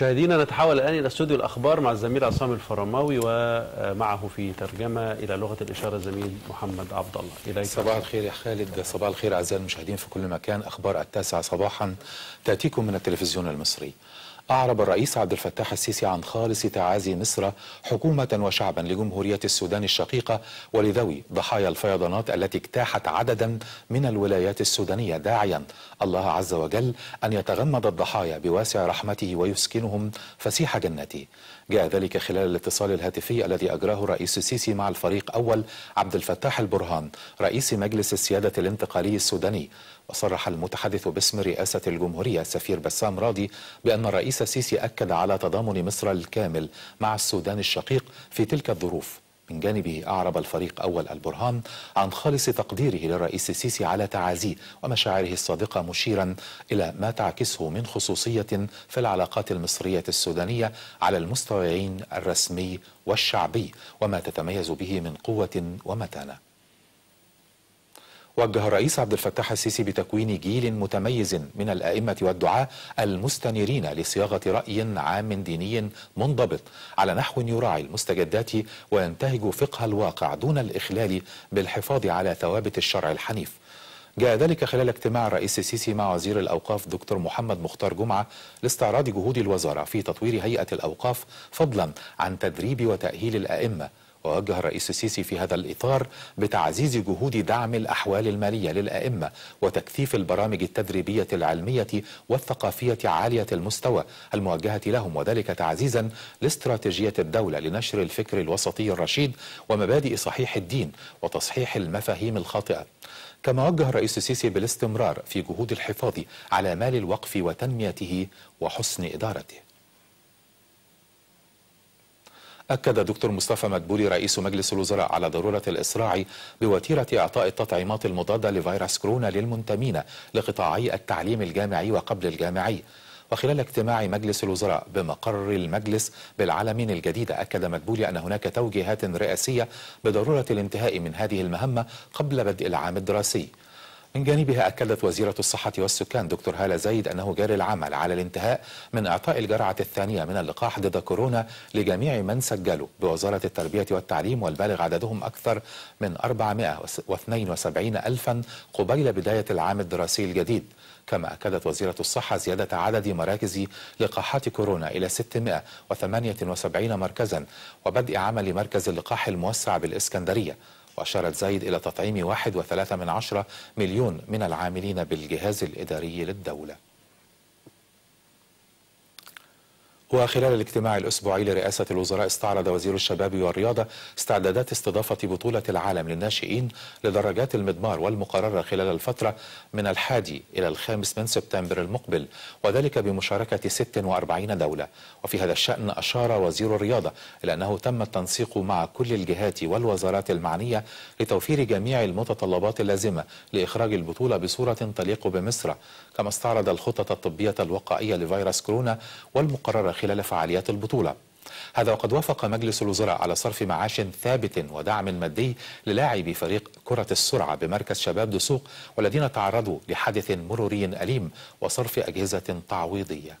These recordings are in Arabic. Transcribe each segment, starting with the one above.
مشاهدينا نتحول الان الى استوديو الاخبار مع الزميل عصام الفرماوي ومعه في ترجمه الى لغه الاشاره الزميل محمد عبد الله اليك صباح الخير يا خالد صباح الخير اعزائي المشاهدين في كل مكان اخبار التاسعه صباحا تاتيكم من التلفزيون المصري أعرب الرئيس عبد الفتاح السيسي عن خالص تعازي مصر حكومة وشعبا لجمهورية السودان الشقيقة ولذوي ضحايا الفيضانات التي اجتاحت عددا من الولايات السودانية داعيا الله عز وجل أن يتغمد الضحايا بواسع رحمته ويسكنهم فسيح جنته جاء ذلك خلال الاتصال الهاتفي الذي أجراه الرئيس السيسي مع الفريق أول عبد الفتاح البرهان رئيس مجلس السيادة الانتقالي السوداني وصرح المتحدث باسم رئاسة الجمهورية السفير بسام راضي بأن الرئيس السيسي أكد على تضامن مصر الكامل مع السودان الشقيق في تلك الظروف من جانبه أعرب الفريق أول البرهان عن خالص تقديره للرئيس السيسي على تعازيه ومشاعره الصادقة مشيرا إلى ما تعكسه من خصوصية في العلاقات المصرية السودانية على المستويين الرسمي والشعبي وما تتميز به من قوة ومتانة وجه الرئيس عبد الفتاح السيسي بتكوين جيل متميز من الأئمة والدعاة المستنيرين لصياغة رأي عام ديني منضبط على نحو يراعي المستجدات وينتهج فقه الواقع دون الإخلال بالحفاظ على ثوابت الشرع الحنيف جاء ذلك خلال اجتماع الرئيس السيسي مع وزير الأوقاف دكتور محمد مختار جمعة لاستعراض جهود الوزارة في تطوير هيئة الأوقاف فضلا عن تدريب وتأهيل الأئمة ووجه الرئيس السيسي في هذا الإطار بتعزيز جهود دعم الأحوال المالية للأئمة وتكثيف البرامج التدريبية العلمية والثقافية عالية المستوى الموجهة لهم وذلك تعزيزا لاستراتيجية الدولة لنشر الفكر الوسطي الرشيد ومبادئ صحيح الدين وتصحيح المفاهيم الخاطئة كما وجه الرئيس السيسي بالاستمرار في جهود الحفاظ على مال الوقف وتنميته وحسن إدارته أكد دكتور مصطفى مدبولي رئيس مجلس الوزراء على ضرورة الإسراع بوتيرة إعطاء التطعيمات المضادة لفيروس كورونا للمنتمين لقطاعي التعليم الجامعي وقبل الجامعي وخلال اجتماع مجلس الوزراء بمقر المجلس بالعلمين الجديدة أكد مدبولي أن هناك توجيهات رئاسية بضرورة الانتهاء من هذه المهمة قبل بدء العام الدراسي من جانبها أكدت وزيرة الصحة والسكان دكتور هالة زيد أنه جاري العمل على الانتهاء من إعطاء الجرعة الثانية من اللقاح ضد كورونا لجميع من سجلوا بوزارة التربية والتعليم والبالغ عددهم أكثر من 472 ألفا قبيل بداية العام الدراسي الجديد كما أكدت وزيرة الصحة زيادة عدد مراكز لقاحات كورونا إلى 678 مركزا وبدء عمل مركز اللقاح الموسع بالإسكندرية وأشارت زايد إلى تطعيم 1.3 مليون من العاملين بالجهاز الإداري للدولة وخلال الاجتماع الأسبوعي لرئاسة الوزراء استعرض وزير الشباب والرياضة استعدادات استضافة بطولة العالم للناشئين لدرجات المضمار والمقررة خلال الفترة من الحادي إلى الخامس من سبتمبر المقبل وذلك بمشاركة 46 دولة وفي هذا الشأن أشار وزير الرياضة إلى أنه تم التنسيق مع كل الجهات والوزارات المعنية لتوفير جميع المتطلبات اللازمة لإخراج البطولة بصورة تليق بمصر كما استعرض الخطط الطبية الوقائية لفيروس كورونا والمقررة خلال فعاليات البطولة هذا وقد وافق مجلس الوزراء على صرف معاش ثابت ودعم مادي للاعبي فريق كرة السرعة بمركز شباب دسوق والذين تعرضوا لحادث مروري أليم وصرف أجهزة تعويضية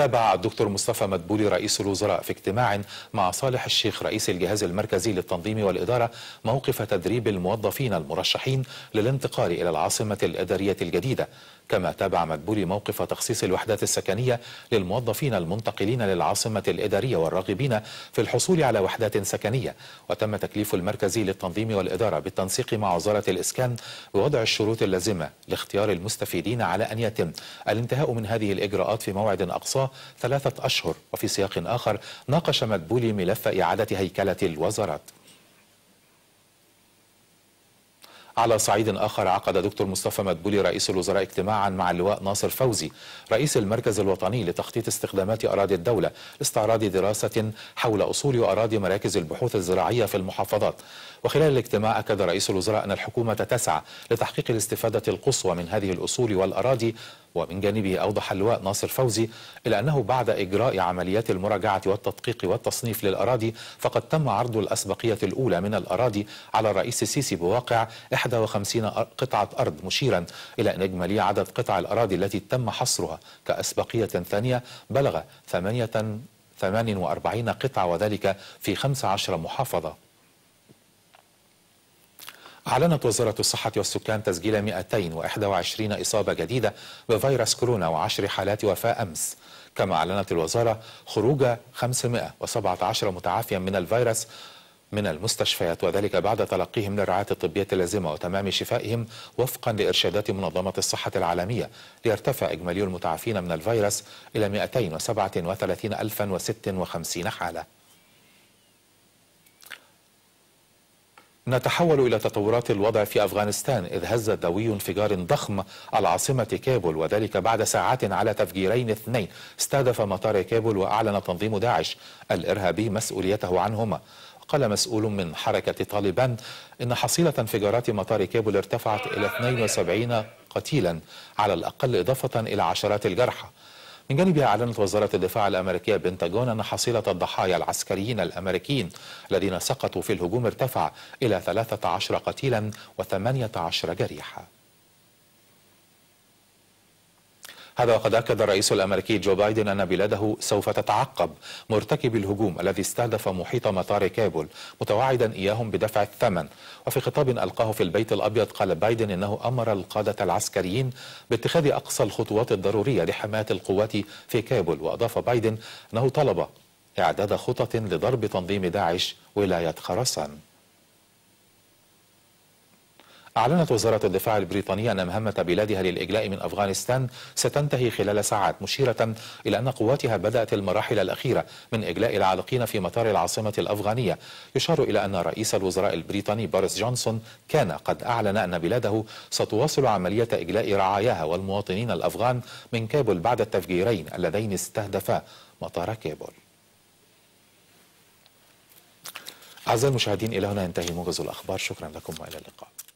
تابع الدكتور مصطفى مدبولي رئيس الوزراء في اجتماع مع صالح الشيخ رئيس الجهاز المركزي للتنظيم والإدارة موقف تدريب الموظفين المرشحين للانتقال إلى العاصمة الإدارية الجديدة كما تابع مدبولي موقف تخصيص الوحدات السكنية للموظفين المنتقلين للعاصمة الإدارية والراغبين في الحصول على وحدات سكنية وتم تكليف المركزي للتنظيم والإدارة بالتنسيق مع وزارة الإسكان بوضع الشروط اللازمة لاختيار المستفيدين على أن يتم الانتهاء من هذه الإجراءات في موعد أقصاه ثلاثة أشهر وفي سياق آخر ناقش مدبولي ملف إعادة هيكلة الوزارات على صعيد آخر عقد دكتور مصطفى مدبولي رئيس الوزراء اجتماعا مع اللواء ناصر فوزي رئيس المركز الوطني لتخطيط استخدامات أراضي الدولة لاستعراض دراسة حول أصول وأراضي مراكز البحوث الزراعية في المحافظات وخلال الاجتماع أكد رئيس الوزراء أن الحكومة تسعى لتحقيق الاستفادة القصوى من هذه الأصول والأراضي ومن جانبه أوضح اللواء ناصر فوزي إلى أنه بعد إجراء عمليات المراجعة والتدقيق والتصنيف للأراضي فقد تم عرض الأسبقية الأولى من الأراضي على الرئيس السيسي بواقع 51 قطعة أرض مشيرا إلى أن إجمالي عدد قطع الأراضي التي تم حصرها كأسبقية ثانية بلغ 48 قطعة وذلك في 15 محافظة أعلنت وزارة الصحة والسكان تسجيل 221 إصابة جديدة بفيروس كورونا و10 حالات وفاة أمس كما أعلنت الوزارة خروج 517 متعافيا من الفيروس من المستشفيات وذلك بعد تلقيهم للرعاية الطبية اللازمة وتمام شفائهم وفقا لإرشادات منظمة الصحة العالمية ليرتفع إجمالي المتعافين من الفيروس إلى 237 ألفا نتحول إلى تطورات الوضع في أفغانستان إذ هز دوي انفجار ضخم العاصمة كابول وذلك بعد ساعات على تفجيرين اثنين استهدف مطار كابول وأعلن تنظيم داعش الإرهابي مسؤوليته عنهما قال مسؤول من حركة طالبان إن حصيلة انفجارات مطار كابول ارتفعت إلى 72 قتيلا على الأقل إضافة إلى عشرات الجرحى من جانبها أعلنت وزارة الدفاع الأمريكية بنتاجون أن حصيلة الضحايا العسكريين الأمريكيين الذين سقطوا في الهجوم ارتفع إلى 13 قتيلا و18 جريحا هذا وقد أكد الرئيس الأمريكي جو بايدن أن بلاده سوف تتعقب مرتكبي الهجوم الذي استهدف محيط مطار كابول متوعدا إياهم بدفع الثمن وفي خطاب ألقاه في البيت الأبيض قال بايدن إنه أمر القادة العسكريين باتخاذ أقصى الخطوات الضرورية لحماية القوات في كابول وأضاف بايدن أنه طلب إعداد خطط لضرب تنظيم داعش ولاية خراسان أعلنت وزارة الدفاع البريطانية أن مهمة بلادها للإجلاء من أفغانستان ستنتهي خلال ساعات مشيرة إلى أن قواتها بدأت المراحل الأخيرة من إجلاء العالقين في مطار العاصمة الأفغانية يشار إلى أن رئيس الوزراء البريطاني بوريس جونسون كان قد أعلن أن بلاده ستواصل عملية إجلاء رعاياها والمواطنين الأفغان من كابل بعد التفجيرين اللذين استهدفا مطار كابل أعزائي المشاهدين إلى هنا ينتهي موجز الأخبار شكرا لكم وإلى اللقاء